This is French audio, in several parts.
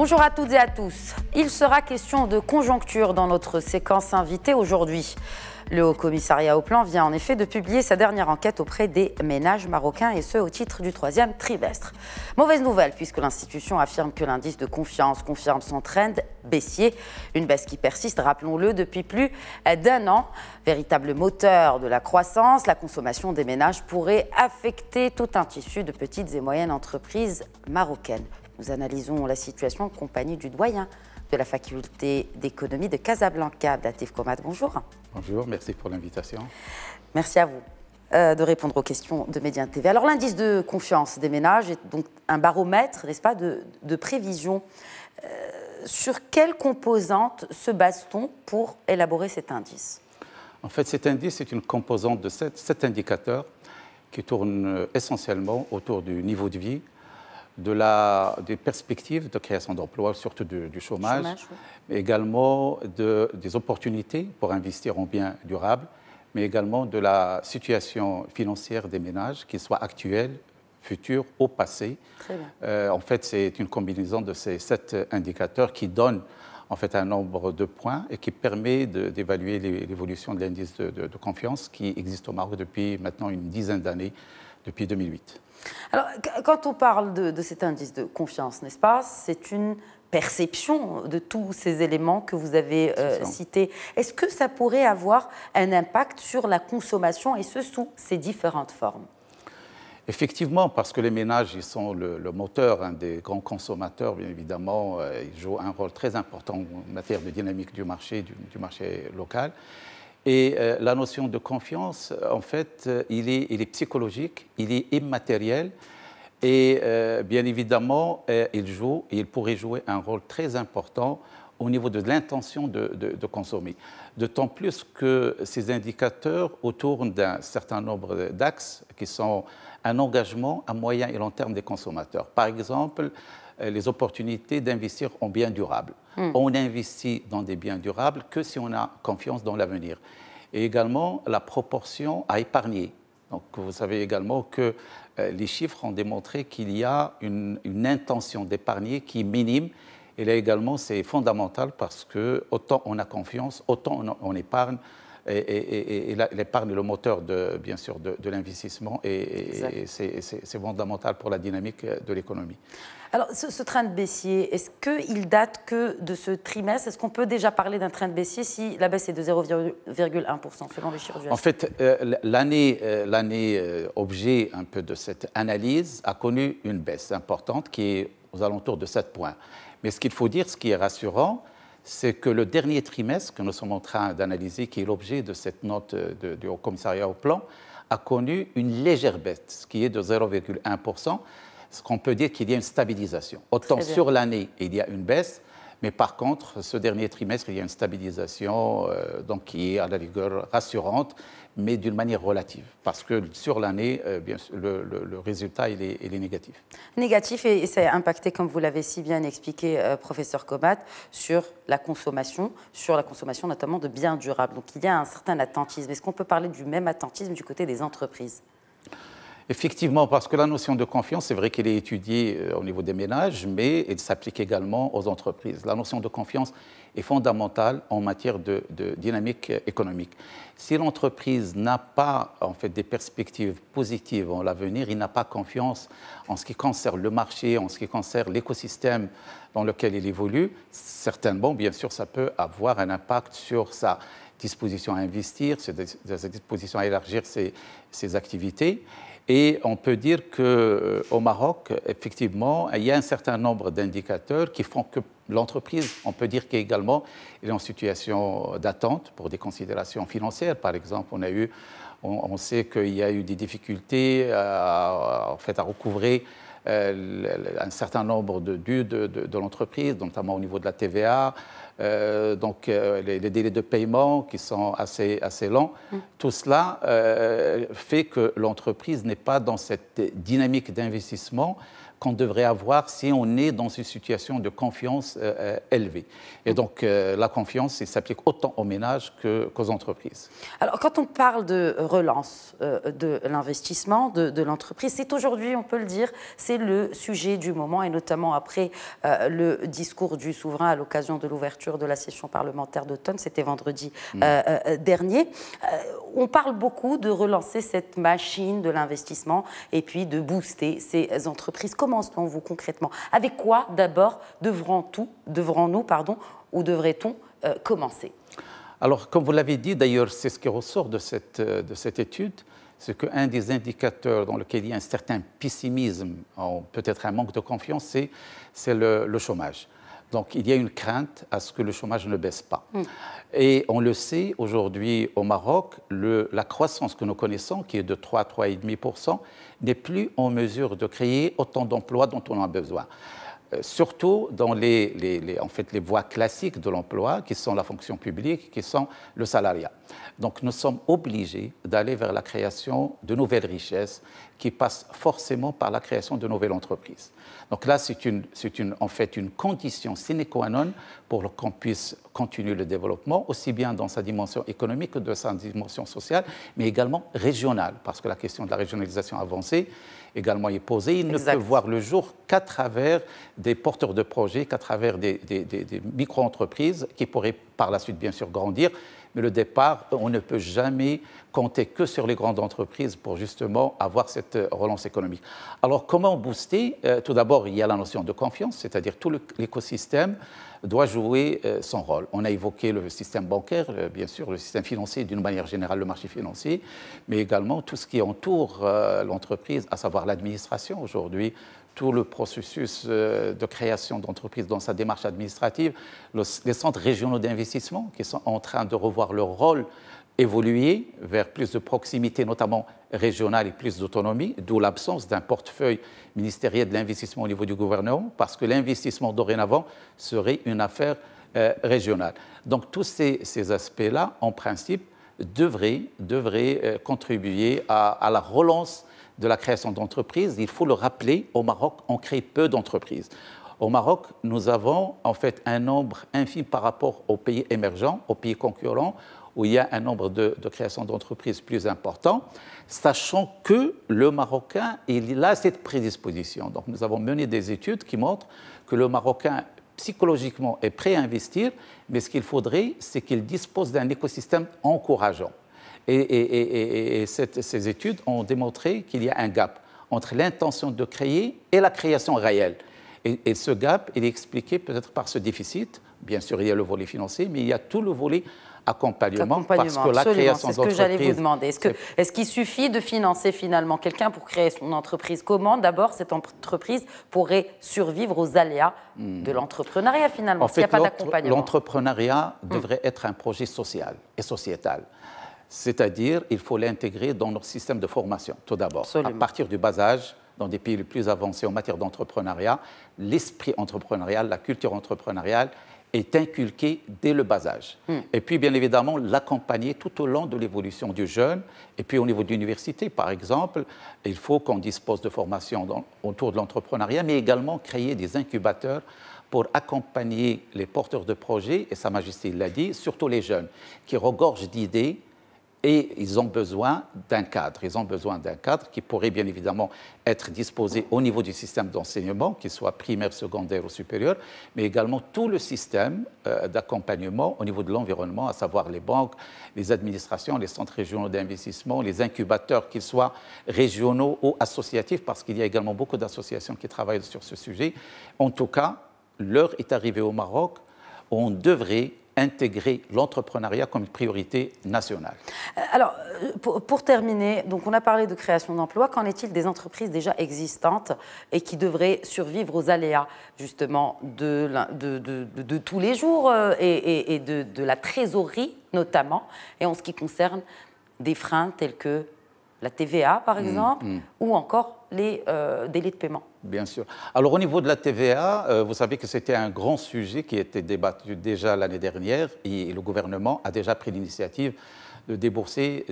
Bonjour à toutes et à tous. Il sera question de conjoncture dans notre séquence invitée aujourd'hui. Le Haut Commissariat au Plan vient en effet de publier sa dernière enquête auprès des ménages marocains et ce au titre du troisième trimestre. Mauvaise nouvelle puisque l'institution affirme que l'indice de confiance confirme son trend baissier, une baisse qui persiste, rappelons-le, depuis plus d'un an. Véritable moteur de la croissance, la consommation des ménages pourrait affecter tout un tissu de petites et moyennes entreprises marocaines. Nous analysons la situation en compagnie du doyen de la faculté d'économie de Casablanca, Datif Comat. Bonjour. Bonjour, merci pour l'invitation. Merci à vous euh, de répondre aux questions de Média TV. Alors l'indice de confiance des ménages est donc un baromètre, n'est-ce pas, de, prévision. Euh, sur quelle composante se base-t-on pour élaborer cet indice En fait, cet indice est une composante de cet sept indicateurs qui tournent essentiellement autour du niveau de vie, de la, des perspectives de création d'emplois, surtout du, chômage, mais également de, des opportunités pour investir en biens durables, mais également de la situation financière des ménages, qu'ils soient actuels, futurs ou passés. Euh, en fait, c'est une combinaison de ces sept indicateurs qui donne en fait un nombre de points et qui permet d'évaluer l'évolution de l'indice de, confiance qui existe au Maroc depuis maintenant une dizaine d'années depuis 2008. Alors, quand on parle de, cet indice de confiance, n'est-ce pas C'est une perception de tous ces éléments que vous avez euh, cités. Est-ce que ça pourrait avoir un impact sur la consommation et ce sous ces différentes formes Effectivement, parce que les ménages, ils sont le, moteur des grands consommateurs, bien évidemment, euh, ils jouent un rôle très important en matière de dynamique du marché, du marché local. Et euh, la notion de confiance, euh, en fait, euh, il est, psychologique, il est immatériel. Et bien évidemment, il joue, et il pourrait jouer un rôle très important au niveau de l'intention de, consommer. D'autant plus que ces indicateurs autour d'un certain nombre d'axes qui sont un engagement à moyen et long terme des consommateurs. Par exemple, euh, les opportunités d'investir en biens durables. Hmm. On investit dans des biens durables que si on a confiance dans l'avenir. Et également la proportion à épargner. Donc vous savez également que euh, les chiffres ont démontré qu'il y a une, intention d'épargner qui est minime. Et là également, c'est fondamental parce que autant on a confiance, autant on épargne et, et, et l'épargne est le moteur, de, bien sûr, de, l'investissement et, c'est fondamental pour la dynamique de l'économie. Alors, ce, train de baissier, est-ce qu'il date que de ce trimestre Est-ce qu'on peut déjà parler d'un train de baissier si la baisse est de 0,1% selon les du En fait, euh, l'année euh, euh, objet un peu de cette analyse a connu une baisse importante qui est aux alentours de 7 points. Mais ce qu'il faut dire, ce qui est rassurant, c'est que le dernier trimestre que nous sommes en train d'analyser, qui est l'objet de cette note euh, du Haut Commissariat au Plan, a connu une légère baisse, qui est de 0,1%, ce qu'on peut dire qu'il y a une stabilisation. Autant sur l'année, il y a une baisse, mais par contre, ce dernier trimestre, il y a une stabilisation euh, donc qui est à la rigueur rassurante, mais d'une manière relative, parce que sur l'année, euh, le, résultat, est, négatif. Négatif, et, ça a impacté, comme vous l'avez si bien expliqué, euh, professeur Comat, sur la consommation, sur la consommation notamment de biens durables. Donc il y a un certain attentisme. Est-ce qu'on peut parler du même attentisme du côté des entreprises Effectivement, parce que la notion de confiance, c'est vrai qu'elle est étudiée euh, au niveau des ménages, mais elle s'applique également aux entreprises. La notion de confiance est fondamentale en matière de, dynamique économique. Si l'entreprise n'a pas en fait des perspectives positives en l'avenir, il n'a pas confiance en ce qui concerne le marché, en ce qui concerne l'écosystème dans lequel il évolue, certainement, bien sûr, ça peut avoir un impact sur sa disposition à investir, sa disposition à élargir ses, ses activités. Et on peut dire qu'au euh, Maroc, effectivement, il y a un certain nombre d'indicateurs qui font que l'entreprise, on peut dire qu'elle est également en situation d'attente pour des considérations financières. Par exemple, on sait qu'il y a eu des difficultés à, en fait, à recouvrer euh, un certain nombre de dues de, l'entreprise, notamment au niveau de la TVA, euh, donc euh, les, délais de paiement qui sont assez, assez lents. Mm. Tout cela fait que l'entreprise n'est pas dans cette dynamique d'investissement qu'on devrait avoir si on est dans une situation de confiance euh, euh, élevée. Et donc euh, la confiance, s'applique autant aux ménages que, qu'aux entreprises. Alors quand on parle de relance de l'investissement de, l'entreprise, c'est aujourd'hui, on peut le dire, c'est le sujet du moment et notamment après le discours du souverain à l'occasion de l'ouverture de la session parlementaire d'automne, c'était vendredi mm. dernier. on parle beaucoup de relancer cette machine de l'investissement et puis de booster ces entreprises comment, on vous, concrètement Avec quoi, d'abord, devrons-nous, devrons pardon, ou devrait-on euh, commencer Alors, comme vous l'avez dit, d'ailleurs, c'est ce qui ressort euh, de cette, étude, c'est qu'un des indicateurs dans lequel il y a un certain pessimisme, peut-être un manque de confiance, c'est le, chômage. Donc il y a une crainte à ce que le chômage ne baisse pas. Mm. Et on le sait, aujourd'hui au Maroc, la croissance que nous connaissons, qui est de 3 à 3,5%, n'est plus en mesure de créer autant d'emplois dont on a besoin. Euh, surtout dans les, voies classiques de l'emploi, qui sont la fonction publique, qui sont le salariat. Donc nous sommes obligés d'aller vers la création de nouvelles richesses qui passent forcément par la création de nouvelles entreprises. Donc là, c'est une, en fait une condition sine qua non pour qu'on puisse continuer le développement, aussi bien dans sa dimension économique que dans sa dimension sociale, mais également régionale, parce que la question de la régionalisation avancée également est Il ne peut voir le jour qu'à travers des porteurs de projets, qu'à travers des micro-entreprises qui pourraient par la suite bien sûr grandir. Mais le départ, on ne peut jamais compter que sur les grandes entreprises pour justement avoir cette euh, relance économique. Alors comment booster euh, Tout d'abord, il y a la notion de confiance, c'est-à-dire tout l'écosystème doit jouer euh, son rôle. On a évoqué le système bancaire, euh, bien sûr, le système financier d'une manière générale, le marché financier, mais également tout ce qui entoure euh, l'entreprise, à savoir l'administration aujourd'hui, tout le processus de création d'entreprise dans sa démarche administrative, les centres régionaux d'investissement qui sont en train de revoir leur rôle évoluer vers plus de proximité, notamment régionale et plus d'autonomie, d'où l'absence d'un portefeuille ministériel de l'investissement au niveau du gouvernement, parce que l'investissement dorénavant serait une affaire euh, régionale. Donc tous ces, aspects-là, en principe, devraient, euh, contribuer à, à la relance de la création d'entreprises. Il faut le rappeler, au Maroc, on crée peu d'entreprises. Au Maroc, nous avons en fait un nombre infime par rapport aux pays émergents, aux pays concurrents, où il y a un nombre de, créations d'entreprises plus important, sachant que le Marocain, il a cette prédisposition. Donc nous avons mené des études qui montrent que le Marocain psychologiquement est prêt à investir, mais ce qu'il faudrait, c'est qu'il dispose d'un écosystème encourageant. Et, ces études ont démontré qu'il y a un gap entre l'intention de créer et la création réelle. Et, ce gap, il est expliqué peut-être par ce déficit. Bien sûr, il y a le volet financier, mais il y a tout le volet accompagnement, parce que la création C'est ce que j'allais vous demander. Est-ce, que, est-ce qu'il suffit de financer finalement quelqu'un pour créer son entreprise Comment d'abord cette entreprise pourrait survivre aux aléas hmm. de l'entrepreneuriat finalement s'il n'y a pas d'accompagnement. l'entrepreneuriat hmm. devrait être un projet social et sociétal. C'est-à-dire, il faut l'intégrer dans notre système de formation, tout d'abord. À partir du bas âge, dans des pays les plus avancés en matière d'entrepreneuriat, l'esprit entrepreneurial, la culture entrepreneuriale est inculqué dès le bas âge. Hmm. Et puis, bien évidemment, l'accompagner tout au long de l'évolution du jeune. Et puis, au niveau de l'université, par exemple, il faut qu'on dispose de formations autour de l'entrepreneuriat, mais également créer des incubateurs pour accompagner les porteurs de projets, et Sa Majesté l'a dit, surtout les jeunes, qui regorgent d'idées, et ils ont besoin d'un cadre. Ils ont besoin d'un cadre qui pourrait bien évidemment être disposé au niveau du système d'enseignement, qu'il soit primaire, secondaire ou supérieur, mais également tout le système euh, d'accompagnement au niveau de l'environnement, à savoir les banques, les administrations, les centres régionaux d'investissement, les incubateurs, qu'ils soient régionaux ou associatifs, parce qu'il y a également beaucoup d'associations qui travaillent sur ce sujet. En tout cas, l'heure est arrivée au Maroc on devrait intégrer l'entrepreneuriat comme priorité nationale. Euh, alors, euh, pour, terminer, donc on a parlé de création d'emplois. Qu'en est-il des entreprises déjà existantes et qui devraient survivre aux aléas, justement, de, de, tous les jours euh, et, de la trésorerie, notamment, et en ce qui concerne des freins tels que la TVA, par mm, exemple, mm. ou encore les délais de paiement Bien sûr. Alors au niveau de la TVA, euh, vous savez que c'était un grand sujet qui était débattu déjà l'année dernière et le gouvernement a déjà pris l'initiative de débourser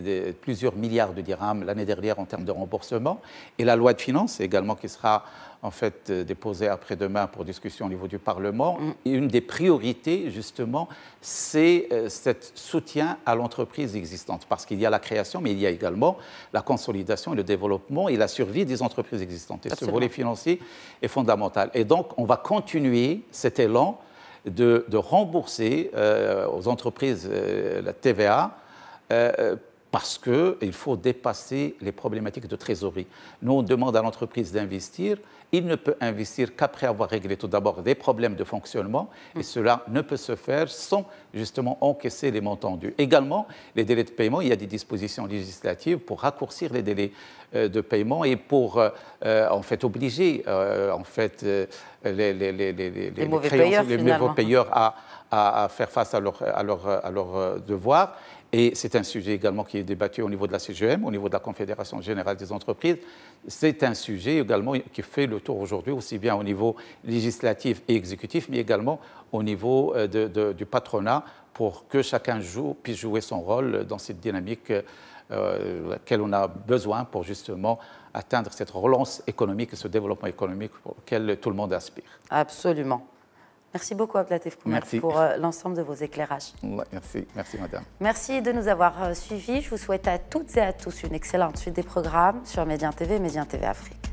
plusieurs milliards de dirhams l'année dernière en termes de remboursement. Et la loi de finances également qui sera en fait, euh, déposé après-demain pour discussion au niveau du Parlement. Mm. Et une des priorités, justement, c'est euh, ce soutien à l'entreprise existante, parce qu'il y a la création, mais il y a également la consolidation et le développement et la survie des entreprises existantes. Et ce volet financier est fondamental. Et donc, on va continuer cet élan de, rembourser euh, aux entreprises la TVA parce qu'il faut dépasser les problématiques de trésorerie. Nous, on demande à l'entreprise d'investir, il ne peut investir qu'après avoir réglé tout d'abord des problèmes de fonctionnement, et hmm. cela ne peut se faire sans justement encaisser les montants dus. Également, les délais de paiement, il y a des dispositions législatives pour raccourcir les délais euh, de paiement et pour euh, euh, en fait obliger en fait les, les, les, les, mauvais payeurs, à, à, faire face à leurs à leur, à leur devoirs. Et c'est un sujet également qui est débattu au niveau de la CGM, au niveau de la Confédération générale des entreprises. C'est un sujet également qui fait le tour aujourd'hui, aussi bien au niveau législatif et exécutif, mais également au niveau euh, du patronat, pour que chacun puisse jouer son rôle dans cette dynamique euh, laquelle on a besoin pour justement atteindre cette relance économique et ce développement économique auquel tout le monde aspire. Absolument. Merci beaucoup, à Koumat, pour euh, l'ensemble de vos éclairages. merci, merci, madame. Merci de nous avoir euh, suivis. Je vous souhaite à toutes et à tous une excellente suite des programmes sur Médien TV, Médien TV Afrique.